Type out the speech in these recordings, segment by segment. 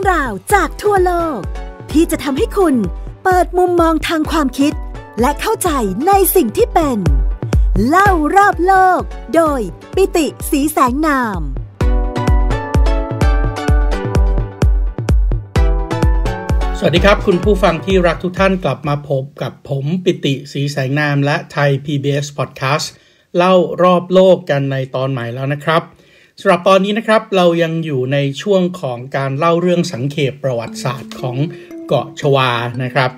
่องราวจากทั่วโลก ที่จะทำให้คุณเปิดมุมมองทางความคิดและเข้าใจในสิ่งที่เป็น เล่ารอบโลก โดยปิติสีแสงนาม สวัสดีครับ คุณผู้ฟังที่รักทุกท่านกลับมาพบกับผมปิติสีแสงนามและไทย PBS Podcast เล่ารอบโลกกันในตอนใหม่แล้วนะครับสำหรับตอนนี้นะครับเรายังอยู่ในช่วงของการเล่าเรื่องสังเขปประวัติศาสตร์ของเกาะชวานะครับ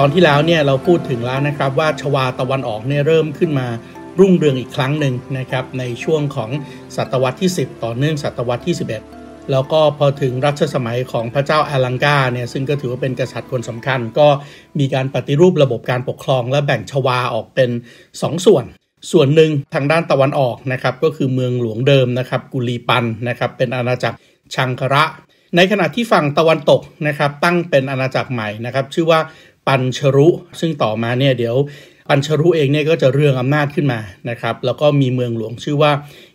ตอนที่แล้วเนี่ยเราพูดถึงแล้วนะครับว่าชวาตะวันออกเนี่ยเริ่มขึ้นมารุ่งเรืองอีกครั้งหนึ่งนะครับในช่วงของศตวรรษที่10 ต่อเนื่องศตวรรษที่ 11 แล้วก็พอถึงรัชสมัยของพระเจ้าอาลังกาเนี่ยซึ่งก็ถือว่าเป็นกษัตริย์คนสำคัญ ก็มีการปฏิรูประบบการปกครอง และแบ่งชวาออกเป็น 2สส่วน ส่วนหนึ่งทางด้านตะวันออกนะครับก็คือเมืองหลวงเดิมนะครับกุลีปันนะครับเป็นอาณาจักรชังคระ ในขณะที่ฝั่งตะวันตกนะครับตั้งเป็นอาณาจักรใหม่นะครับชื่อว่าปัญชรุ ซึ่งต่อมาเนี่ยเดี๋ยวปัญชรุเองเนี่ยก็จะเรื่องอำนาจขึ้นมานะครับ แล้วก็มีเมืองหลวงชื่อว่า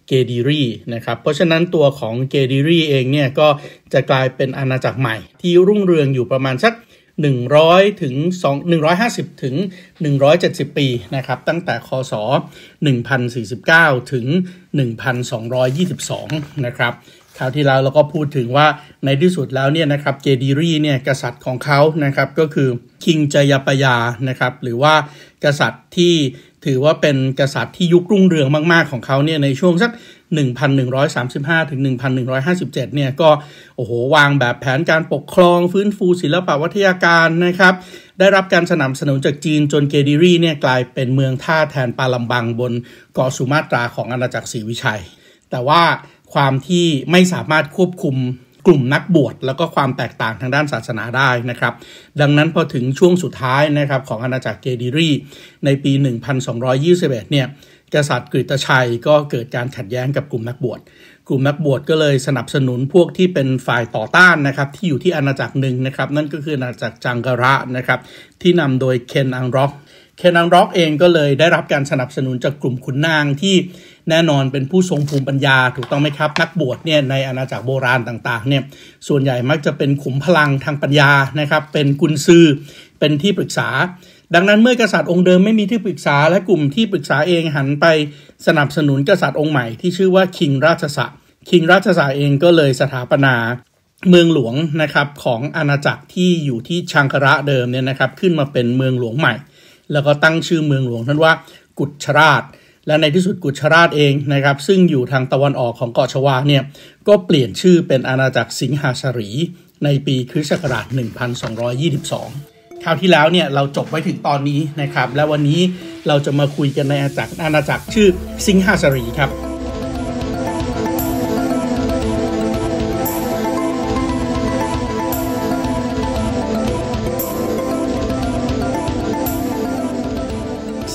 เกดิรีนะครับ เพราะฉะนั้นตัวของเกดิรีเองเนี่ยก็จะกลายเป็นอาณาจักรใหม่ ที่รุ่งเรืองอยู่ประมาณสัก100ถึง2 150ถึง170 ปีนะครับ ตั้งแต่คศ1049 ถึง 1222 นะครับคราวที่แล้วเราก็พูดถึงว่าในที่สุดแล้วเนี่ยนะครับเจดีรีเนี่ยกษัตริย์ของเขานะครับก็คือ คิงจยปยานะครับ หรือว่ากษัตริย์ที่ถือว่าเป็นกษัตริย์ที่ยุครุ่งเรืองมากๆของเขาเนี่ยในช่วงสัก1,135ถึง1,157เนี่ยก็โอ้โหวางแบบแผนการปกครองฟื้นฟูศิลปวัฒยาการนะครับ ได้รับการสนับสนุนจากจีนจนเกดิรีเนี่ยกลายเป็นเมืองท่าแทนปาลัมบังบนเกาะสุมาตราของอาณาจักรศรีวิชัย แต่ว่าความที่ไม่สามารถควบคุมกลุ่มนักบวชแล้วก็ความแตกต่างทางด้านศาสนาได้นะครับ ดังนั้นพอถึงช่วงสุดท้ายนะครับของอาณาจักรเกดิรีในปี 1221 เนี่ยกษัตริย์กฤตชัยก็เกิดการขัดแย้งกับกลุ่มนักบวชกลุ่มนักบวชก็เลยสนับสนุนพวกที่เป็นฝ่ายต่อต้านนะครับที่อยู่ที่อาณาจักรหนึ่งนะครับ นั่นก็คืออาณาจักรจังการะนะครับที่นำโดยเคนอังร็อกเคนอังร็อกเองก็เลยได้รับการสนับสนุนจากกลุ่มขุนนางที่แน่นอนเป็นผู้ทรงภูมิปัญญาถูกต้องไหมครับนักบวชเนี่ยในอาณาจักรโบราณต่างๆเนี่ยส่วนใหญ่มักจะเป็นขุมพลังทางปัญญานะครับเป็นกุญซือเป็นที่ปรึกษา ดังนั้นเมื่อกษัตริย์องค์เดิมไม่มีที่ปรึกษาและกลุ่มที่ปรึกษาเองหันไปสนับสนุนกษัตริย์องค์ใหม่ที่ชื่อว่าคิงราชสะคิงราชสะเองก็เลยสถาปนาเมืองหลวงนะครับของอาณาจักรที่อยู่ที่ชังคระเดิมเนี่ยนะครับขึ้นมาเป็นเมืองหลวงใหม่ แล้วก็ตั้งชื่อเมืองหลวงนั้นว่ากุชราชและในที่สุดกุชราชเองนะครับ ซึ่งอยู่ทางตะวันออกของเกาะชวาเนี่ยก็เปลี่ยนชื่อเป็นอาณาจักรสิงหาสรี ในปีคริสต์ศักราช 1222คราวที่แล้วเนี่ยเราจบไว้ถึงตอนนี้นะครับ และวันนี้เราจะมาคุยกันในอาณาจักรอาณาจักรชื่อสิงหาสรีครับ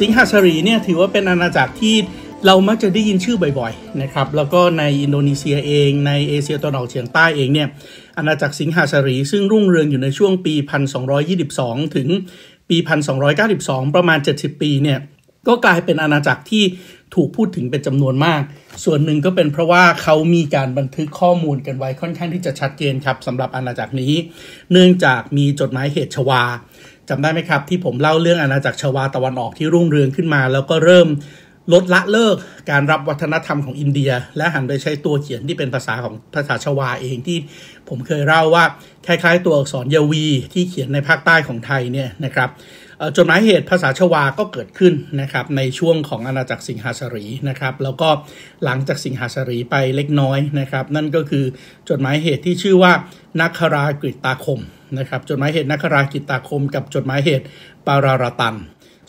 สิงหาชรีเนี่ยถือว่าเป็นอาณาจักรที่เรามักจะได้ยินชื่อบ่อยๆนะครับแล้วก็ในอินโดนีเซียเองในเอเชียตะวันออกเฉียงใต้เองเนี่ยอาณาจักรสิงหาชรี ซึ่งรุ่งเรืองอยู่ในช่วงปี 1222 ถึงปี 1292 ประมาณ 70 ปีเนี่ยก็กลายเป็นอาณาจักรที่ถูกพูดถึงเป็นจำนวนมาก ส่วนหนึ่งก็เป็นเพราะว่าเขามีการบันทึกข้อมูลกันไว้ค่อนข้างที่จะชัดเจนครับสำหรับอาณาจักรนี้เนื่องจากมีจดหมายเหตุชวาจำได้ไหมครับ ที่ผมเล่าเรื่องอาณาจักรชวาตะวันออกที่รุ่งเรืองขึ้นมา แล้วก็เริ่มลดละเลิกการรับวัฒนธรรมของอินเดีย และหันไปใช้ตัวเขียนที่เป็นภาษาของภาษาชวาเองที่ผมเคยเล่าว่าคล้ายๆ ตัวอักษรยวีที่เขียนในภาคใต้ของไทยเนี่ยนะครับจดหมายเหตุภาษาชวาก็เกิดขึ้นนะครับในช่วงของอาณาจักรสิงหาสรีนะครับแล้วก็หลังจากสิงหาสรีไปเล็กน้อยนะครับ นั่นก็คือจดหมายเหตุที่ชื่อว่านักครากริตาคมนะครับจดหมายเหตุนักครากริตาคม กับจดหมายเหตุปารารตัน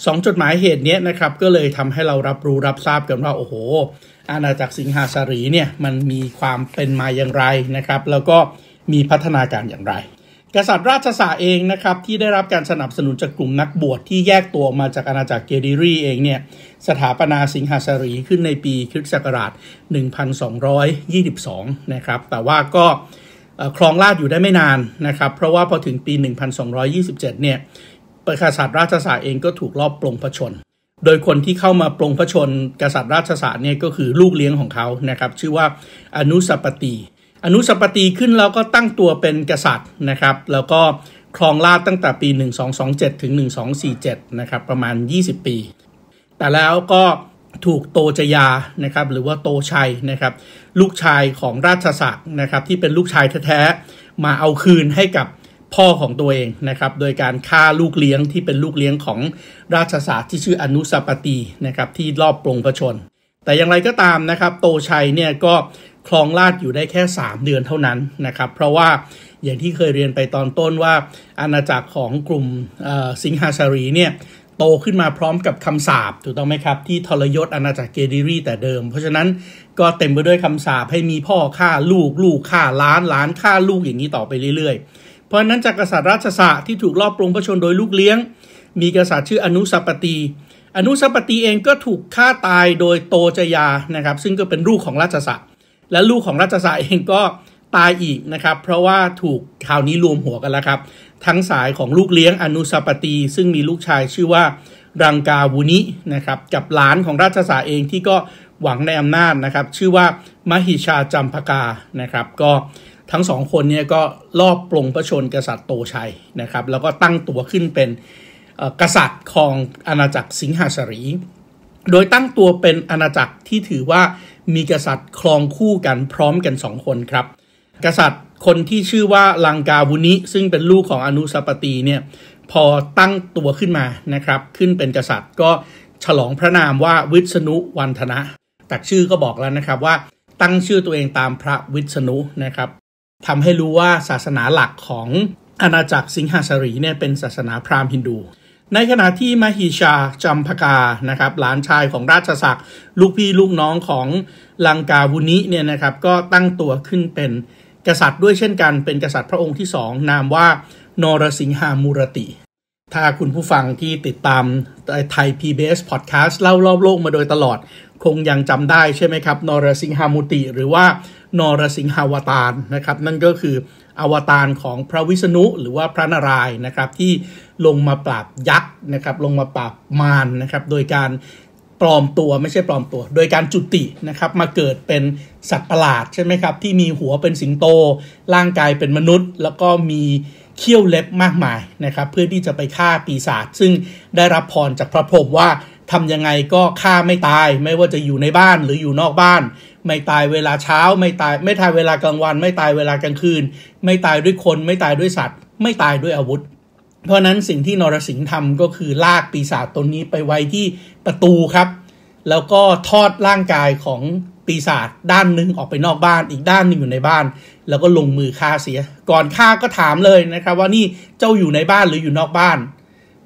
สองจดหมายเหตุนี้นะครับก็เลยทำให้เรารับรู้รับทราบกันว่าโอ้โห อาณาจักรสิงหาสรีเนี่ยมันมีความเป็นมาอย่างไรนะครับแล้วก็มีพัฒนาการอย่างไรกษัตริย์ราชสาเองนะครับ ที่ได้รับการสนับสนุนจากกลุ่มนักบวชที่แยกตัวออกมาจากอาณาจักรเกดิรีเองเนี่ย สถาปนาสิงหาสรีขึ้นในปีคริสต์ศักราช 1222 นะครับแต่ว่าก็ครองราชอยู่ได้ไม่นานนะครับ เพราะว่าพอถึงปี 1227 เนี่ยกษัตริย์ราชสาเองก็ถูกลอบปลงพระชน โดยคนที่เข้ามาปลงพระชนกษัตริย์ราชสาเนี่ยก็คือลูกเลี้ยงของเขานะครับชื่อว่าอนุสัปติอนุสัปปตีขึ้นแล้วก็ตั้งตัวเป็นกษัตริย์นะครับ แล้วก็ ครองราชตั้งแต่ปี 1227 ถึง 1247นะครับประมาณ 20 ปี แต่แล้วก็ถูกโตจยานะครับหรือว่าโตชัยนะครับ ลูกชายของราชศักดิ์นะครับ ที่เป็นลูกชายแท้ๆมาเอาคืนให้กับพ่อของตัวเองนะครับโดยการฆ่าลูกเลี้ยงที่เป็นลูกเลี้ยงของราชศัสดิ์ที่ชื่ออนุสัปตีนะครับที่รอบปรงพระชนแต่อย่างไรก็ตามนะครับ โตชัยเนี่ยก็คลองลาดอยู่ได้แค่ 3 เดือนเท่านั้นนะครับ เพราะว่า อย่างที่เคยเรียนไปตอนต้นว่าอาณาจักรของกลุ่มสิงหาสารีเนี่ยโตขึ้นมาพร้อมกับคำสาบถูกต้องไหมครับ ที่ทรยศอาณาจักรเกดิรีแต่เดิม เพราะฉะนั้นก็เต็มไปด้วยคำสาบให้มีพ่อฆ่าลูกลูกฆ่าล้านล้านฆ่าลูกอย่างนี้ต่อไปเรื่อยๆ เพราะนั้นจากกษัตริย์ราชสะที่ถูกลอบปลงพระชนโดยลูกเลี้ยงมีกษัตริย์ชื่ออนุสัปตีอนุสัปตีเองก็ถูกฆ่าตายโดยโตจยานะครับซึ่งก็เป็นลูกของราชสะและลูกของรัชสายเองก็ตายอีกนะครับ เพราะว่าถูกคราวนี้รวมหัวกันแล้วครับ ทั้งสายของลูกเลี้ยงอนุสปตีซึ่งมีลูกชายชื่อว่ารังกาวุนินะครับกับหลานของราชสาเองที่ก็หวังในอำนาจนะครับ ชื่อว่ามหิชาจัมพกานะครับ ก็ทั้งสองคนเนี่ยก็ลอบปลงประชนกษัตริย์โตชัยนะครับ แล้วก็ตั้งตัวขึ้นเป็นกษัตริย์ของอาณาจักรสิงหาสรี โดยตั้งตัวเป็นอาณาจักรที่ถือว่ามีกษัตริย์ครองคู่กันพร้อมกันสองคนครับ กษัตริย์คนที่ชื่อว่าลังกาวุนิ ซึ่งเป็นลูกของอนุสปตีเนี่ยพอตั้งตัวขึ้นมานะครับ ขึ้นเป็นกษัตริย์ก็ฉลองพระนามว่าวิษณุวันธนะ แต่ชื่อก็บอกแล้วนะครับว่าตั้งชื่อตัวเองตามพระวิษณุนะครับทำให้รู้ว่าศาสนาหลักของอาณาจักรสิงหาสรีเนี่ยเป็นศาสนาพราหมณ์ฮินดูในขณะที่มหิชาจำพกา นะครับ หลานชายของราชศักดิ์ลูกพี่ลูกน้องของลังกาวุนิเนี่ยนะครับ ก็ตั้งตัวขึ้นเป็นกษัตริย์ด้วยเช่นกัน เป็นกษัตริย์พระองค์ที่สอง นามว่านรสิงหามูรติ ถ้าคุณผู้ฟังที่ติดตามไทย PBS Podcast เล่ารอบโลกมาโดยตลอดคงยังจำได้ใช่ไหมครับนรสิงหามูติ หรือว่านรสิงหาวตารนะครับ นั่นก็คืออวตารของพระวิษณุหรือว่าพระนารายณ์นะครับที่ลงมาปราบยักษ์นะครับ ลงมาปราบมารนะครับ โดยการปลอมตัวไม่ใช่ปลอมตัว โดยการจุตินะครับ มาเกิดเป็นสัตว์ประหลาดใช่ไหมครับ ที่มีหัวเป็นสิงโต ร่างกายเป็นมนุษย์ แล้วก็มีเขี้ยวเล็บมากมายนะครับ เพื่อที่จะไปฆ่าปีศาจ ซึ่งได้รับพรจากพระพรหมว่าทำยังไงก็ฆ่าไม่ตาย ไม่ว่าจะอยู่ในบ้านหรืออยู่นอกบ้าน ไม่ตายเวลาเช้า ไม่ตาย ไม่ตายเวลากลางวัน ไม่ตายเวลากลางคืน ไม่ตายด้วยคน ไม่ตายด้วยสัตว์ ไม่ตายด้วยอาวุธเพราะนั้นสิ่งที่นรสิงห์ทำก็คือ ลากปีศาจตนนี้ไปไว้ที่ประตูครับ แล้วก็ทอดร่างกายของปีศาจด้านหนึ่งออกไปนอกบ้าน อีกด้านหนึ่งอยู่ในบ้าน แล้วก็ลงมือฆ่าเสีย ก่อนฆ่าก็ถามเลยนะครับ ว่านี่เจ้าอยู่ในบ้านหรืออยู่นอกบ้าน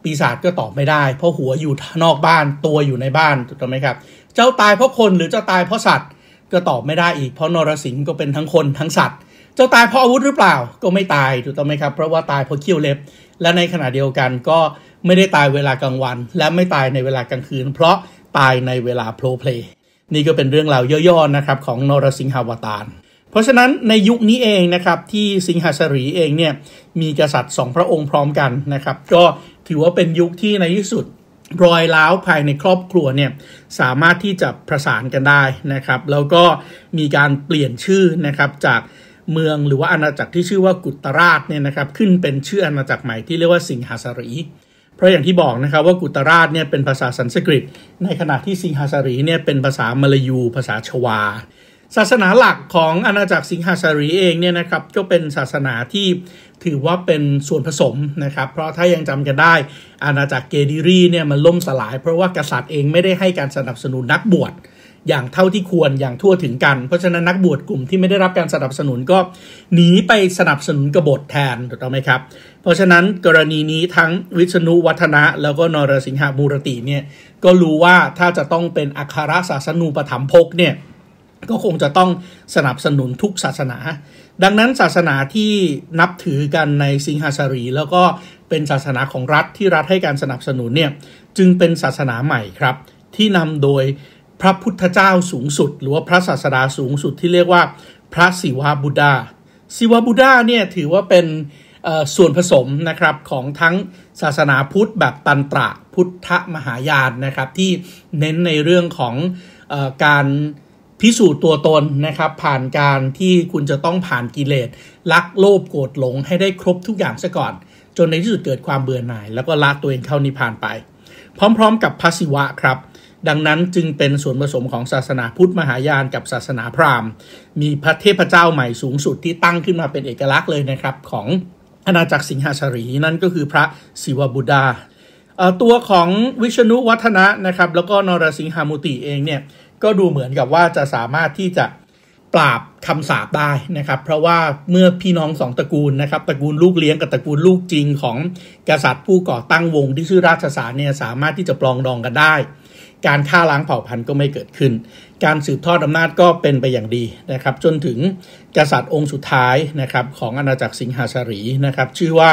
ปีศาจก็ตอบไม่ได้ เพราะหัวอยู่นอกบ้านตัวอยู่ในบ้าน ถูกต้องไหมครับ เจ้าตายเพราะคนหรือเจ้าตายเพราะสัตว์ก็ตอบไม่ได้อีกเพราะนรสิงห์ก็เป็นทั้งคนทั้งสัตว์ เจ้าตายเพราะอาวุธหรือเปล่าก็ไม่ตาย ถูกต้องไหมครับ เพราะว่าตายเพราะเขี้ยวเล็บและในขณะเดียวกันก็ไม่ได้ตายเวลากลางวัน และไม่ตายในเวลากลางคืน เพราะตายในเวลาโพลเพลนี่ก็เป็นเรื่องราวย่อๆนะครับของนรสิงหาวตารเพราะฉะนั้นในยุคนี้เองนะครับที่สิงหาสรีเองเนี่ยมีกษัตริย์สองพระองค์พร้อมกันนะครับก็ถือว่าเป็นยุคที่ในที่สุดรอยร้าวภายในครอบครัวเนี่ยสามารถที่จะประสานกันได้นะครับแล้วก็มีการเปลี่ยนชื่อนะครับจากเมืองหรือว่าอาณาจักรที่ชื่อว่ากุตราชเนี่ยนะครับขึ้นเป็นชื่ออาณาจักรใหม่ที่เรียกว่าสิงหาสรี เพราะอย่างที่บอกนะครับว่ากุตราชเนี่ยเป็นภาษาสันสกฤต ในขณะที่สิงหาสรีเนี่ยเป็นภาษามลายู ภาษาชวา ศาสนาหลักของอาณาจักรสิงหาสรีเองเนี่ยนะครับก็เป็นศาสนาที่ถือว่าเป็นส่วนผสมนะครับเพราะถ้ายังจำกันได้ อาณาจักรเกดิรีเนี่ยมันล่มสลายเพราะว่ากษัตริย์เองไม่ได้ให้การสนับสนุนนักบวชอย่างเท่าที่ควรอย่างทั่วถึงกัน เพราะฉะนั้นนักบวชกลุ่มที่ไม่ได้รับการสนับสนุนก็หนีไปสนับสนุนกบฏแทนถูกต้องไหมครับ เพราะฉะนั้นกรณีนี้ทั้งวิษณุวัฒนะแล้วก็นรสิงหบูรติเนี่ยก็รู้ว่าถ้าจะต้องเป็นอัครศาสนูปถัมภกเนี่ยก็คงจะต้องสนับสนุนทุกศาสนา ดังนั้นศาสนาที่นับถือกันในสิงหาสรี แล้วก็เป็นศาสนาของรัฐที่รัฐให้การสนับสนุนเนี่ยจึงเป็นศาสนาใหม่ครับ ที่นำโดยพระพุทธเจ้าสูงสุด หรือว่าพระศาสดาสูงสุดที่เรียกว่าพระศิวะบุดาศิวะบุดาเนี่ยถือว่าเป็นส่วนผสมนะครับของทั้งศาสนาพุทธแบบตันตระ พุทธมหายานนะครับ ที่เน้นในเรื่องของอการพิสูจน์ตัวตนนะครับผ่านการที่คุณจะต้องผ่านกิเลสลักโลภโกรธหลงให้ได้ครบทุกอย่างซะก่อน จนในที่สุดเกิดความเบื่อหน่าย แล้วก็ละตัวเองเข้านิพพานไป พร้อมๆ กับพระศิวะครับดังนั้นจึงเป็นส่วนผสมของศาสนาพุทธ มหายานกับศาสนาพราหมณ์ มีพระเทพเจ้าใหม่สูงสุดที่ตั้งขึ้นมาเป็นเอกลักษณ์เลยนะครับ ของอาณาจักรสิงหาสรีนั่นก็คือพระศิวบุดาตัวของวิชนุวัฒนะนะครับแล้วก็นรสิงหามุติเองเนี่ยก็ดูเหมือนกับว่าจะสามารถที่จะปราบคำสาบได้นะครับ เพราะว่าเมื่อพี่น้องสองตระกูลนะครับตระกูลลูกเลี้ยงกับตระกูลลูกจริง ของกษัตริย์ผู้ก่อตั้งวงที่ชื่อราชสารเนี่ยสามารถที่จะปลองดองกันได้การฆ่าล้างเผ่าพันธุ์ก็ไม่เกิดขึ้น การสืบทอดอำนาจก็เป็นไปอย่างดีนะครับ จนถึงกษัตริย์องค์สุดท้ายนะครับของอาณาจักรสิงหาสรีนะครับชื่อว่า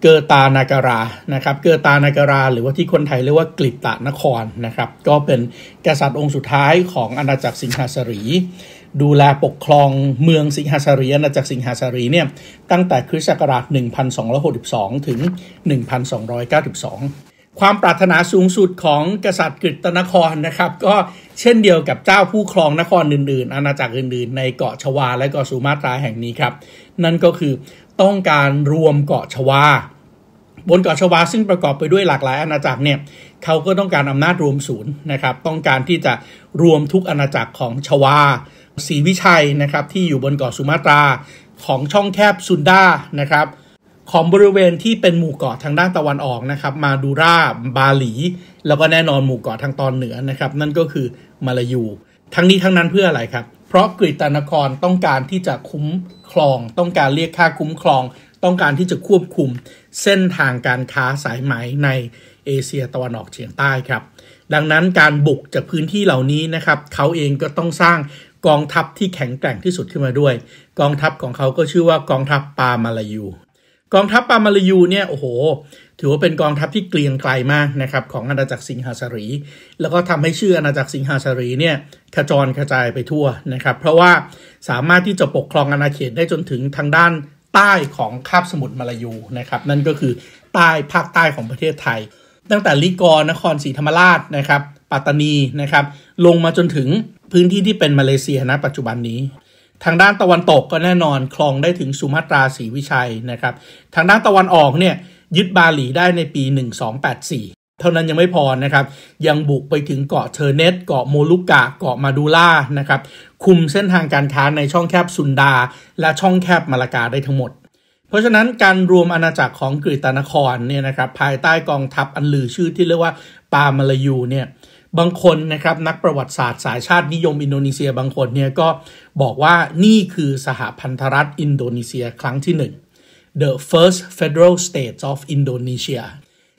เกอตานาการานะครับเกอตานาการา หรือว่าที่คนไทยเรียกว่ากลิตานครนะครับ ก็เป็นกษัตริย์องค์สุดท้ายของอาณาจักรสิงหาสรี ดูแลปกครองเมืองสิงหาสรีอาณาจักรสิงหาสรีเนี่ยตั้งแต่คริสต์ศักราช1262 ถึง 1292ความปรารถนาสูงสุดของกษัตริย์กฤษนครนะครับ ก็เช่นเดียวกับเจ้าผู้ครองนครอื่น ๆ อาณาจักรอื่นๆ ในเกาะชวาและเกาะสุมาตราแห่งนี้ครับ นั่นก็คือต้องการรวมเกาะชวาบนเกาะชวาซึ่งประกอบไปด้วยหลากหลายอาณาจักรเนี่ย เขาก็ต้องการอำนาจรวมศูนย์นะครับ ต้องการที่จะรวมทุกอาณาจักรของชวาศรีวิชัยนะครับ ที่อยู่บนเกาะสุมาตราของช่องแคบซุนดานะครับของบริเวณที่เป็นหมู่เกาะทางด้านตะวันออกนะครับ มาดูรา บาหลี แล้วก็แน่นอนหมู่เกาะทางตอนเหนือนะครับนั่นก็คือมาลายู ทั้งนี้ทั้งนั้นเพื่ออะไรครับ เพราะกรีตานครต้องการที่จะคุ้มครอง ต้องการเรียกค่าคุ้มครอง ต้องการที่จะควบคุมเส้นทางการค้าสายไหมในเอเชียตะวันออกเฉียงใต้ครับ ดังนั้นการบุกจากพื้นที่เหล่านี้นะครับเขาเองก็ต้องสร้างกองทัพที่แข็งแกร่งที่สุดขึ้นมาด้วย กองทัพของเขาก็ชื่อว่ากองทัพปามาลายูกองทัพปามาลายูเนี่ยโอ้โหถือว่าเป็นกองทัพที่เกรียงไกลมากนะครับของอาณาจักรสิงหาสรี แล้วก็ทำให้ชื่ออาณาจักรสิงหาสรีเนี่ยกระจรกระจายไปทั่วนะครับเพราะว่าสามารถที่จะปกครองอาณาเขตได้จนถึงทางด้านใต้ของคาบสมุทรมาลายูนะครับนั่นก็คือใต้ภาคใต้ของประเทศไทย ตั้งแต่ลิกรนครศรีธรรมราชนะครับปัตตานีนะครับลงมาจนถึงพื้นที่ที่เป็นมาเลเซียนะปัจจุบันนี้ทางด้านตะวันตกก็แน่นอนคลองได้ถึงสุมาตราศรีวิชัยนะครับทางด้านตะวันออกเนี่ยยึดบาหลีได้ในปี 1284 เท่านั้นยังไม่พอนะครับยังบุกไปถึงเกาะเทอร์เนต เกาะโมลุกะเกาะมาดูล่านะครับคุมเส้นทางการค้าในช่องแคบซุนดา และช่องแคบมาลากาได้ทั้งหมด เพราะฉะนั้นการรวมอาณาจักรของกรีตานครเนี่ยนะครับภายใต้กองทัพอันลือชื่อที่เรียกว่าปามาลายูเนี่ยเบางคนนะครับ นักประวัติศาสตร์สายชาตินิยมอินโดนีเซียบางคนเนี่ยก็บอกว่านี่คือสหพันธรัฐอินโดนีเซียครั้งที่1 the first federal states of Indonesia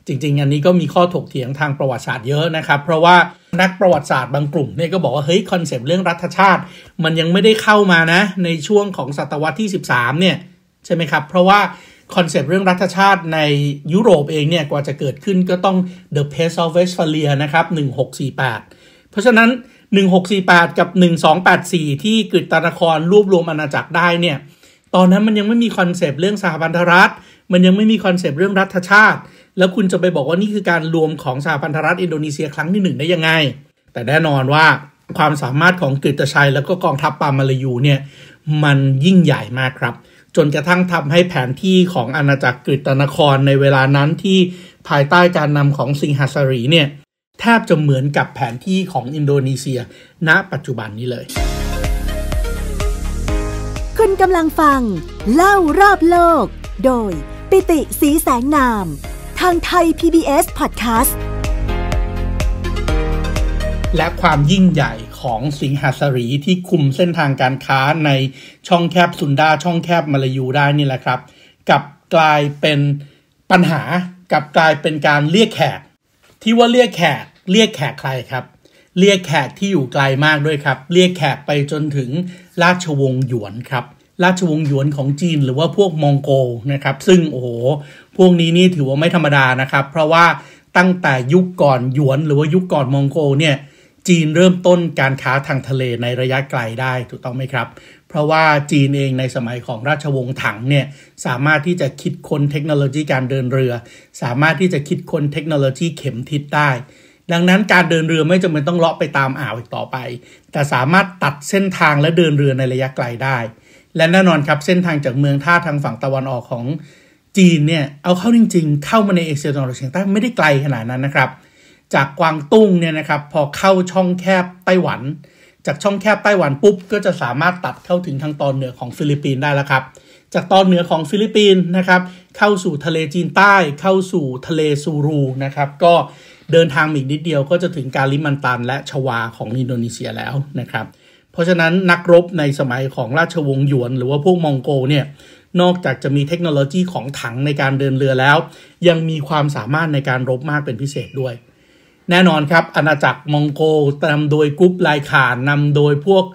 จริง ๆ อันนี้ก็มีข้อถกเถียงทางประวัติศาสตร์เยอะนะครับ เพราะว่านักประวัติศาสตร์บางกลุ่มเนี่ยก็บอกว่าเฮ้ยคอนเซปต์เรื่องรัฐชาติ มันยังไม่ได้เข้ามานะในช่วงของศตวรรษที่13เนี่ยใช่ไหมครับเพราะว่าคอนเซปต์เรื่องรัฐชาติในยุโรปเองเนี่ยกว่าจะเกิดขึ้นก็ต้อง The Peace of Westphalia นะครับ1648 เพราะฉะนั้น 1648 กับ 1284 ที่กฤษตานครรวบรวมอาณาจักรได้เนี่ย ตอนนั้นมันยังไม่มีคอนเซปต์เรื่องสหพันธรัฐ มันยังไม่มีคอนเซปต์เรื่องรัฐชาติ แล้วคุณจะไปบอกว่านี่คือการรวมของสหพันธรัฐอินโดนีเซียครั้งที่หนึ่งได้ยังไง แต่แน่นอนว่าความสามารถของกฤตชัย แล้วก็กองทัพปามาลายูเนี่ยมันยิ่งใหญ่มากครับจนกระทั่งทำให้แผนที่ของอาณาจักรกฤตนครในเวลานั้นที่ภายใต้การนำของสิงหสรีเนี่ยแทบจะเหมือนกับแผนที่ของอินโดนีเซีย ณ ปัจจุบันนี้เลยคุณกำลังฟังเล่ารอบโลก โดยปิติสีแสงนาม ทางไทย PBS Podcast และความยิ่งใหญ่ของสิงหาสรีที่คุมเส้นทางการค้าในช่องแคบสุนดา ช่องแคบมาลายูได้นี่แหละครับกับกลายเป็นปัญหากับกลายเป็นการเรียกแขก ที่ว่าเรียกแขกเรียกแขกใครครับ เรียกแขกที่อยู่ไกลมากด้วยครับ เรียกแขกไปจนถึงราชวงศ์หยวนครับราชวงศ์หยวนของจีนหรือว่าพวกมองโกลนะครับซึ่งโอ้โหพวกนี้นี่ถือว่าไม่ธรรมดานะครับเพราะว่าตั้งแต่ยุคก่อนหยวนหรือว่ายุคก่อนมองโกลเนี่ยจีนเริ่มต้นการค้าทางทะเลในระยะไกลได้ถูกต้องไหมครับ เพราะว่าจีนเองในสมัยของราชวงศ์ถังเนี่ยสามารถที่จะคิดค้นเทคโนโลยีการเดินเรือ สามารถที่จะคิดค้นเทคโนโลยีเข็มทิศได้ ดังนั้นการเดินเรือไม่จำเป็นต้องเลาะไปตามอ่าวอีกต่อไป แต่สามารถตัดเส้นทางและเดินเรือในระยะไกลได้ และแน่นอนครับเส้นทางจากเมืองท่าทางฝั่งตะวันออกของจีนเนี่ยเอาเข้าจริงๆ เข้ามาในเอเชียตะวันออกเฉียงใต้ไม่ได้ไกลขนาดนั้นนะครับเจากกวางตุ้งเนี่ยนะครับพอเข้าช่องแคบไต้หวันจากช่องแคบไต้หวันปุ๊บ ก็จะสามารถตัดเข้าถึงทางตอนเหนือของฟิลิปปินส์ได้แล้วครับ จากตอนเหนือของฟิลิปปินส์นะครับเข้าสู่ทะเลจีนใต้เข้าสู่ทะเลซูรูนะครับก็เดินทางอีกนิดเดียวก็จะถึงกาลิมันตันและชวาของอินโดนีเซียแล้วนะครับ เพราะฉะนั้นนักรบในสมัยของราชวงศ์หยวนหรือว่าพวกมองโกเนี่ยนอกจากจะมีเทคโนโลยีของถังในการเดินเรือแล้ว ยังมีความสามารถในการรบมากเป็นพิเศษด้วยแน่นอนครับอาณาจักรมองโกนำโดยกรุ๊ปลายขานนำโดยพวก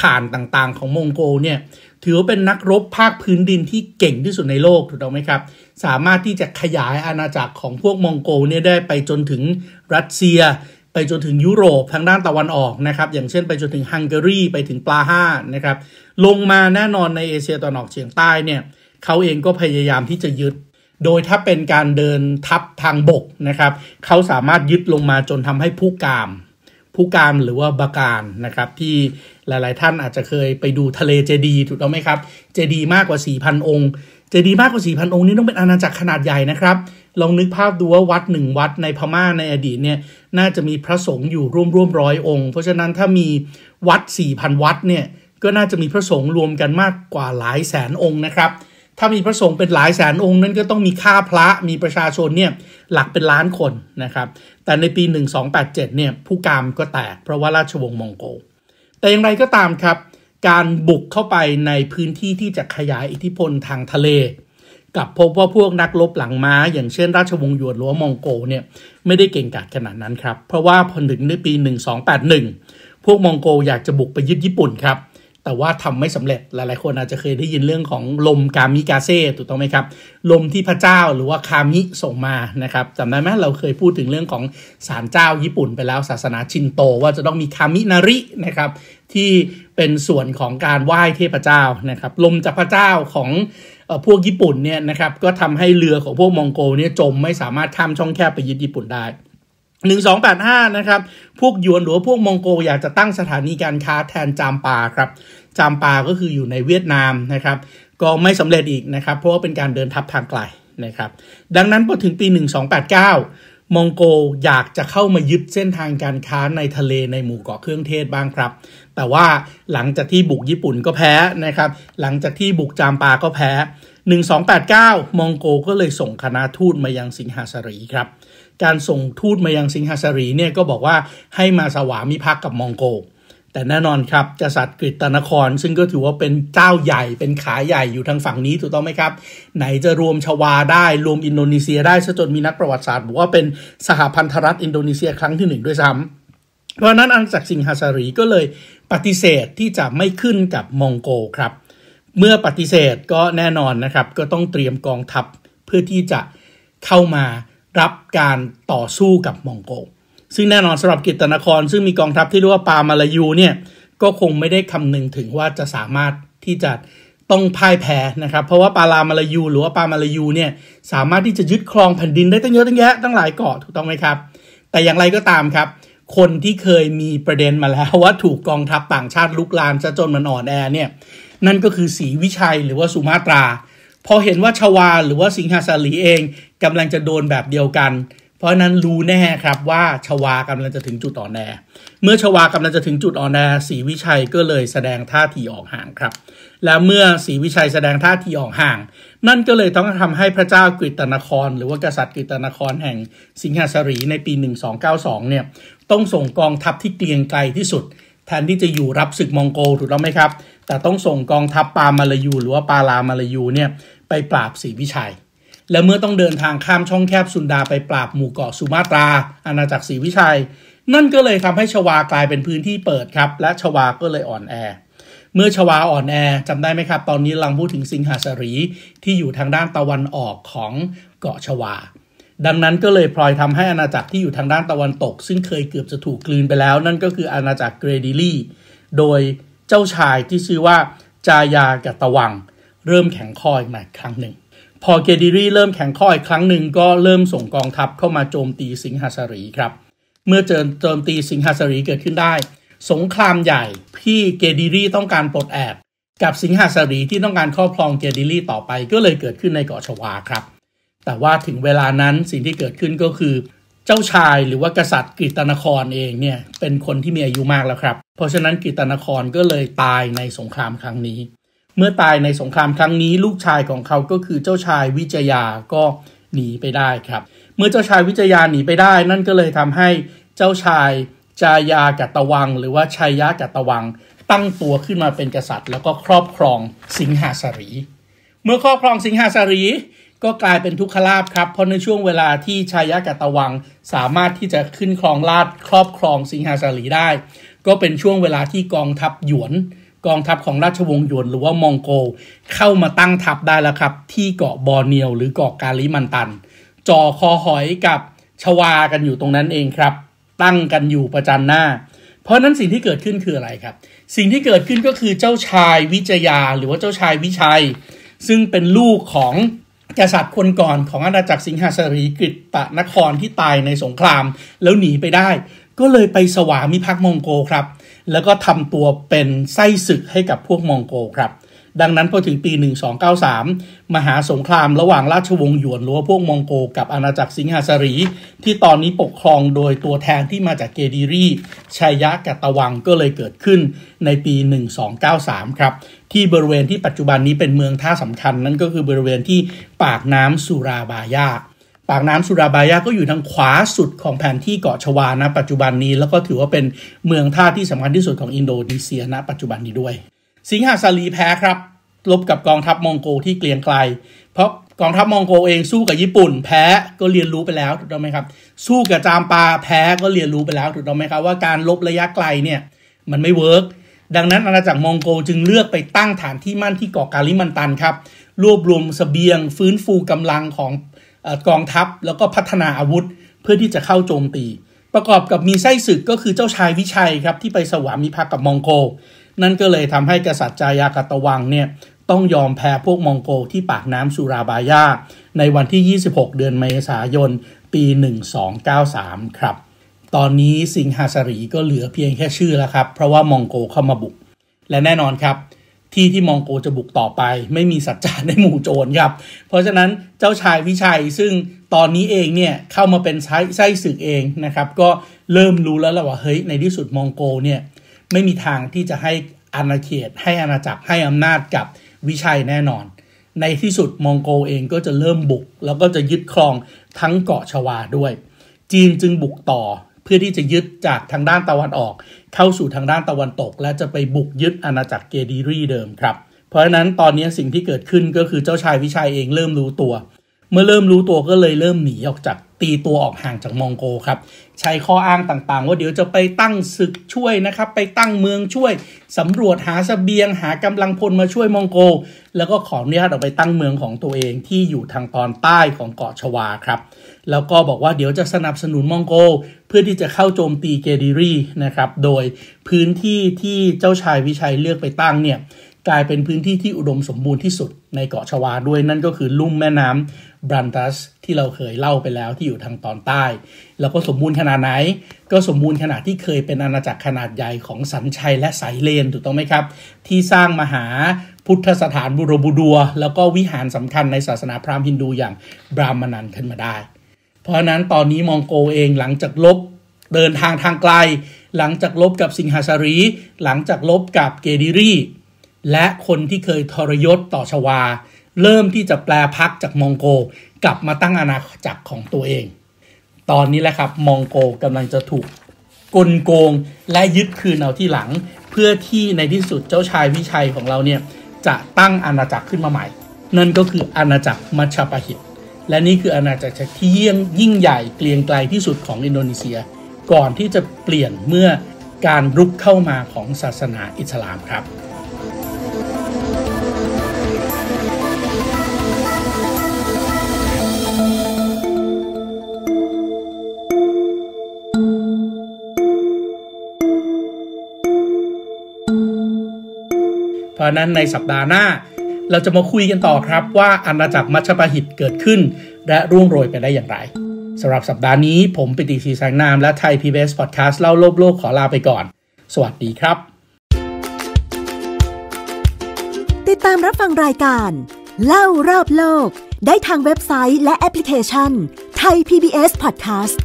ข่านต่างๆของมองโกเนี่ยถือว่าเป็นนักรบภาคพื้นดินที่เก่งที่สุดในโลกถูกต้องไหมครับสามารถที่จะขยายอาณาจักรของพวกมองโกเนี่ยได้ไปจนถึงรัสเซีย ไปจนถึงยุโรปทางด้านตะวันออกนะครับอย่างเช่นไปจนถึงฮังการีไปถึงปลาห้านะครับลงมาแน่นอนในเอเชียตะวันออกเฉียงใต้เนี่ยเขาเองก็พยายามที่จะยึดโดยถ้าเป็นการเดินทับทางบกนะครับ เขาสามารถยึดลงมาจนทำให้ผู้กามผู้กามหรือว่าบาการนะครับ ที่หลายๆท่านอาจจะเคยไปดูทะเลเจดีถูกต้องไหมครับเจดีมากกว่า 4,000 องค์ เจดีมากกว่า 4,000องค์นี้ต้องเป็นอาณาจักรขนาดใหญ่นะครับ ลองนึกภาพดูว่าวัดหนึ่งวัดในพม่าในอดีตเนี่ยน่าจะมีพระสงฆ์อยู่ร่วมร่วมร้อยองค์เพราะฉะนั้นถ้ามีวัด4,000 วัดเนี่ยก็น่าจะมีพระสงฆ์รวมกันมากกว่าหลายแสนองค์นะครับถ้ามีพระสงฆ์เป็นหลายแสนองค์นั้นก็ต้องมีค่าพระมีประชาชนเนี่ยหลักเป็นล้านคนนะครับแต่ในปี 1287เนี่ยผู้กามก็แตกเพราะว่าราชวงศ์มองโกแต่อย่างไรก็ตามครับ การบุกเข้าไปในพื้นที่ที่จะขยายอิทธิพลทางทะเล กับพบว่าพวกนักรบหลังม้าอย่างเช่น ราชวงศ์หยวนหรือวมองโกเนี่ยไม่ได้เก่งกาจขนาดนั้นครับ เพราะว่าพอถึงในปี1281 พวกมองโกอยากจะบุกไปยึดญี่ปุ่นครับแต่ว่าทำไม่สำเร็จหลายๆคนอาจจะเคยได้ยินเรื่องของลมกามิกาเซ่ถูกต้องไหมครับลมที่พระเจ้าหรือว่าคามิส่งมานะครับจำได้ไหมเราเคยพูดถึงเรื่องของศาลเจ้าญี่ปุ่นไปแล้วศาสนาชินโตว่าจะต้องมีคามินารินะครับที่เป็นส่วนของการไหว้เทพเจ้านะครับลมจากพระเจ้าของพวกญี่ปุ่นเนี่ยนะครับก็ทำให้เรือของพวกมองโกเนี่ยจมไม่สามารถข้ามช่องแคบไปยึดญี่ปุ่นได้1285 นะครับ พวกยวนหรือพวกมองโกอยากจะตั้งสถานีการค้าแทนจามปาครับ จามปา ก็คืออยู่ในเวียดนามนะครับ ก็ไม่สำเร็จอีกนะครับ เพราะว่าเป็นการเดินทัพทางไกลนะครับ ดังนั้นพอถึงปี 1289มองโกอยากจะเข้ามายึดเส้นทางการค้าในทะเลในหมู่เกาะเครื่องเทศบ้างครับ แต่ว่าหลังจากที่บุกญี่ปุ่นก็แพ้นะครับ หลังจากที่บุกจามปาก็แพ้ 1289 มองโกก็เลยส่งคณะทูตมายังสิงหาสรีครับการส่งทูตมายังสิงหาสรีเนี่ยก็บอกว่าให้มาสวามิภักดิ์กับมองโก แต่แน่นอนครับกษัตริย์กฤตนคร ซึ่งก็ถือว่าเป็นเจ้าใหญ่เป็นขาใหญ่อยู่ทางฝั่งนี้ถูกต้องไหมครับ ไหนจะรวมชวาได้รวมอินโดนีเซียได้ซะจนมีนักประวัติศาสตร์บอกว่าเป็นสหพันธรัฐอินโดนีเซียครั้งที่หนึ่งด้วยซ้ำเพราะนั้นอังจากสิงหาสรีก็เลยปฏิเสธที่จะไม่ขึ้นกับมองโกครับ เมื่อปฏิเสธก็แน่นอนนะครับ ก็ต้องเตรียมกองทัพเพื่อที่จะเข้ามารับการต่อสู้กับมองโกซึ่งแน่นอนสำหรับกิตตนคร ซึ่งมีกองทัพที่เรียกว่าปามาลายูเนี่ยก็คงไม่ได้คำนึงถึงว่าจะสามารถที่จะต้องพ่ายแพ้นะครับ เพราะว่าปาลามาลายู หรือว่าปามาลายูเนี่ยสามารถที่จะยึดครองแผ่นดินได้ตั้งเยอะตั้งแยะตั้งหลายเกาะถูกต้องไหมครับแต่อย่างไรก็ตามครับ คนที่เคยมีประเด็นมาแล้วว่าถูกกองทัพต่างชาติลุกลามจะจนมันอ่อนแอเนี่ยนั่นก็คือสีวิชัยหรือว่าสุมาตราพอเห็นว่าชวาหรือว่าสิงหาสาลีเองกำลังจะโดนแบบเดียวกัน เพราะนั้นรู้แน่ครับว่าชวากำลังจะถึงจุดอ่อนแอเมื่อชวากำลังจะถึงจุดอ่อนแอสีวิชัยก็เลยแสดงท่าทีออกห่างครับ และเมื่อสีวิชัยแสดงท่าทีออกห่าง นั่นก็เลยต้องทำให้พระเจ้ากฤตนครหรือว่ากษัตริย์กฤตนครแห่งสิงหาสรีในปี1292เนี่ยต้องส่งกองทัพที่เกรียงไกลที่สุดแทนที่จะอยู่รับศึกมองโกถูกต้องไหมครับ แต่ต้องส่งกองทัพปามาลายู หรือว่าปาลามาลายูเนี่ยไปปราบสีวิชัยและเมื่อต้องเดินทางข้ามช่องแคบสุนดาไปปราบหมู่เกาะสุมาตราอาณาจักรศรีวิชัย นั่นก็เลยทำให้ชวากลายเป็นพื้นที่เปิดครับและชวาก็เลยอ่อนแอ เมื่อชวาอ่อนแอ จำได้ไหมครับ ตอนนี้ลังพูดถึงสิงหาสรี ที่อยู่ทางด้านตะวันออกของเกาะชวา ดังนั้นก็เลยพลอยทำให้อาณาจักรที่อยู่ทางด้านตะวันตกซึ่งเคยเกือบจะถูกกลืนไปแล้ว นั่นก็คืออาณาจักรเกรดิลีโดยเจ้าชายที่ชื่อว่า จายากตะวัง เริ่มแข็งคออีกครั้งหนึ่งพอเกดิรีเริ่มแข็งข้ออีกครั้งหนึ่งก็เริ่มส่งกองทัพเข้ามาโจมตีสิงหาสรีครับ เมื่อเจอโจมตีสิงหาสรีเกิดขึ้นได้ สงครามใหญ่ พี่เกดิรีต้องการปลดแอบกับสิงหาสรีที่ต้องการครอบครองเกดิรีต่อไป ก็เลยเกิดขึ้นในเกาะชวาครับ แต่ว่าถึงเวลานั้นสิ่งที่เกิดขึ้นก็คือ เจ้าชายหรือว่ากษัตริย์กิตนครเองเนี่ยเป็นคนที่มีอายุมากแล้วครับเพราะฉะนั้นกิตนครก็เลยตายในสงครามครั้งนี้เมื่อตายในสงครามครั้งนี้ลูกชายของเขาก็คือเจ้าชายวิจยา ก็หนีไปได้ครับ เมื่อเจ้าชายวิจยาหนีไปได้นั่นก็เลยทำให้เจ้าชายจายากัตวัง หรือว่าชายากัตวัง ตั้งตัวขึ้นมาเป็นกษัตริย์ แล้วก็ครอบครองสิงหาสรี เมื่อครอบครองสิงหาสรีก็กลายเป็นทุกขลาบครับเพราะในช่วงเวลาที่ชายากัตวังสามารถที่จะขึ้นครองราชครอบครองสิงหาสรีได้ ก็เป็นช่วงเวลาที่กองทัพหยวนกองทัพของราชวงศ์หยวนหรือว่ามองโกเข้ามาตั้งทัพได้แล้วครับ ที่เกาะบอร์เนียวหรือเกาะกาลิมันตันจ่อคอหอยกับชวากันอยู่ตรงนั้นเองครับ ตั้งกันอยู่ประจันหน้า เพราะนั้นสิ่งที่เกิดขึ้นคืออะไรครับ สิ่งที่เกิดขึ้นก็คือเจ้าชายวิจยาหรือว่าเจ้าชายวิชัย ซึ่งเป็นลูกของกษัตริย์คนก่อนของอาณาจักรสิงหาสรีกิตะนครที่ตายในสงคราม แล้วหนีไปได้ ก็เลยไปสวามิภักดิ์มองโกครับแล้วก็ทำตัวเป็นไส้ศึกให้กับพวกมองโกครับ ดังนั้นพอถึงปี 1293 มหาสงครามระหว่างราชวงศ์หยวนหรือพวกมองโกกับอาณาจักรสิงหาสรี ที่ตอนนี้ปกครองโดยตัวแทนที่มาจากเกดีรีชัยยะกัตวังก็เลยเกิดขึ้นในปี 1293ครับที่บริเวณที่ปัจจุบันนี้เป็นเมืองท่าสำคัญนั่นก็คือบริเวณที่ปากน้ำสุราบายาปากน้ำสุราบายา ก็อยู่ทางขวาสุดของแผนที่เกาะชวานะปัจจุบันนี้ แล้วก็ถือว่าเป็นเมืองท่าที่สำคัญที่สุดของอินโดนีเซียณปัจจุบันนี้ด้วย สิงหาสลีแพ้ครับ ลบกับกองทัพมองโกที่เกลียงไกล เพราะกองทัพมองโกเองสู้กับญี่ปุ่นแพ้ ก็เรียนรู้ไปแล้วถูกต้องไหมครับ สู้กับจามปาแพ้ ก็เรียนรู้ไปแล้วถูกต้องไหมครับว่าการลบระยะไกลเนี่ยมันไม่เวิร์กดังนั้นอาณาจักรมองโกจึงเลือกไปตั้งฐานที่มั่นที่เกาะกาลิมันตันครับ รวบรวมสเสบียง ฟื้นฟูกำลังของกองทัพแล้วก็พัฒนาอาวุธ เพื่อที่จะเข้าโจมตี ประกอบกับมีไส้ศึกก็คือเจ้าชายวิชัยครับที่ไปสวามิภักดิ์กับมองโกนั่นก็เลยทำให้กษัตริย์จายากตะวังเนี่ยต้องยอมแพ้พวกมองโกที่ปากน้ำสุราบายา ในวันที่ 26 เดือนเมษายน ปี 1293 ครับ ตอนนี้สิงหาสรีก็เหลือเพียงแค่ชื่อแล้วครับ เพราะว่ามองโกเข้ามาบุกและแน่นอนครับที่ที่มองโกจะบุกต่อไป ไม่มีสัจจาในหมู่โจรครับเพราะฉะนั้นเจ้าชายวิชัย ซึ่งตอนนี้เองเนี่ยเข้ามาเป็นไส้ไส้ศึก เองนะครับ ก็เริ่มรู้ แล้วละว่าเฮ้ยในที่สุดมองโกเนี่ยไม่มีทางที่จะให้อาณาเขตให้อาณาจักรให้อำนาจกับวิชัย แน่นอน ในที่สุดมองโกเองก็จะเริ่มบุก แล้วก็จะยึดครองทั้งเกาะชวาด้วย จีนจึงบุกต่อเพื่อที่จะยึดจากทางด้านตะวันออกเข้าสู่ทางด้านตะวันตก และจะไปบุกยึดอาณาจักรเกดีรีเดิมครับ เพราะฉะนั้นตอนนี้สิ่งที่เกิดขึ้นก็คือเจ้าชายวิชัยเองเริ่มรู้ตัวเมื่อเริ่มรู้ตัวก็เลยเริ่มหนีออกจากตีตัวออกห่างจากมองโกครับใช้ข้ออ้างต่างๆ ว่าเดี๋ยวจะไปตั้งศึกช่วยนะครับ ไปตั้งเมืองช่วยสำรวจหาสเสบียงหากำลังพลมาช่วยมองโก แล้วก็ขออนุญาตออกไปตั้งเมืองของตัวเองที่อยู่ทางตอนใต้ของเกาะชวาครับ แล้วก็บอกว่าเดี๋ยวจะสนับสนุนมองโกเพื่อที่จะเข้าโจมตีเกดิรีนะครับ โดยพื้นที่ที่เจ้าชายวิชัยเลือกไปตั้งเนี่ยกลายเป็นพื้นที่ที่อุดมสมบูรณ์ที่สุดในเกาะชวาด้วยนั่นก็คือลุ่มแม่น้ำบรันตัสที่เราเคยเล่าไปแล้วที่อยู่ทางตอนใต้ แล้วก็สมบูรณ์ขนาดไหน ก็สมบูรณ์ขนาดที่เคยเป็นอาณาจักรขนาดใหญ่ของสันชัยและสายเลน ถูกต้องไหมครับ ที่สร้างมหาพุทธสถานบุรบูดัว แล้วก็วิหารสำคัญในศาสนาพราหมณ์ฮินดูอย่างบรามานันขึ้นมาได้ เพราะนั้นตอนนี้มองโกเองหลังจากลบเดินทางทางไกล หลังจากลบกับสิงหาสารี หลังจากลบกับเกดิรีและคนที่เคยทรยศต่อชวาเริ่มที่จะแปลพักจากมองโกกลับมาตั้งอาณาจักรของตัวเอง ตอนนี้แหละครับมองโกกำลังจะถูก กลโกงและยึดคืนเอาที่หลัง เพื่อที่ในที่สุดเจ้าชายวิชัยของเราเนี่ยจะตั้งอาณาจักรขึ้นมาใหม่นั่นก็คืออาณาจักรมัชชปะหิตและนี่คืออาณาจักรที่ยงยิ่งใหญ่เกรียงไกลที่สุดของอินโดนีเซีย ก่อนที่จะเปลี่ยนเมื่อการรุกเข้ามาของศาสนาอิสลามครับราะนั้นในสัปดาห์หน้า เราจะมาคุยกันต่อครับว่าอาณาจักรมัชปหิตเกิดขึ้น และร่วงโรยไปได้อย่างไรสำหรับสัปดาห์นี้ ผมปิติศรีแสงนามและไทยพีบีเอสพอดแคสต์เล่าโลกโลกขอลาไปก่อน สวัสดีครับ ติดตามรับฟังรายการ เล่ารอบโลก ได้ทางเว็บไซต์และแอปพลิเคชันไทย PBS Podcast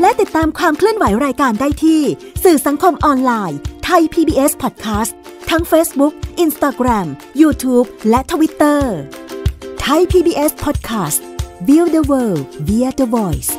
และติดตามความเคลื่อนไหวรายการได้ที่ สื่อสังคมออนไลน์ ไทย PBS Podcast ทั้ง Facebook, Instagram, YouTube และ Twitter ไทย PBS Podcast v i e w the World via the Voice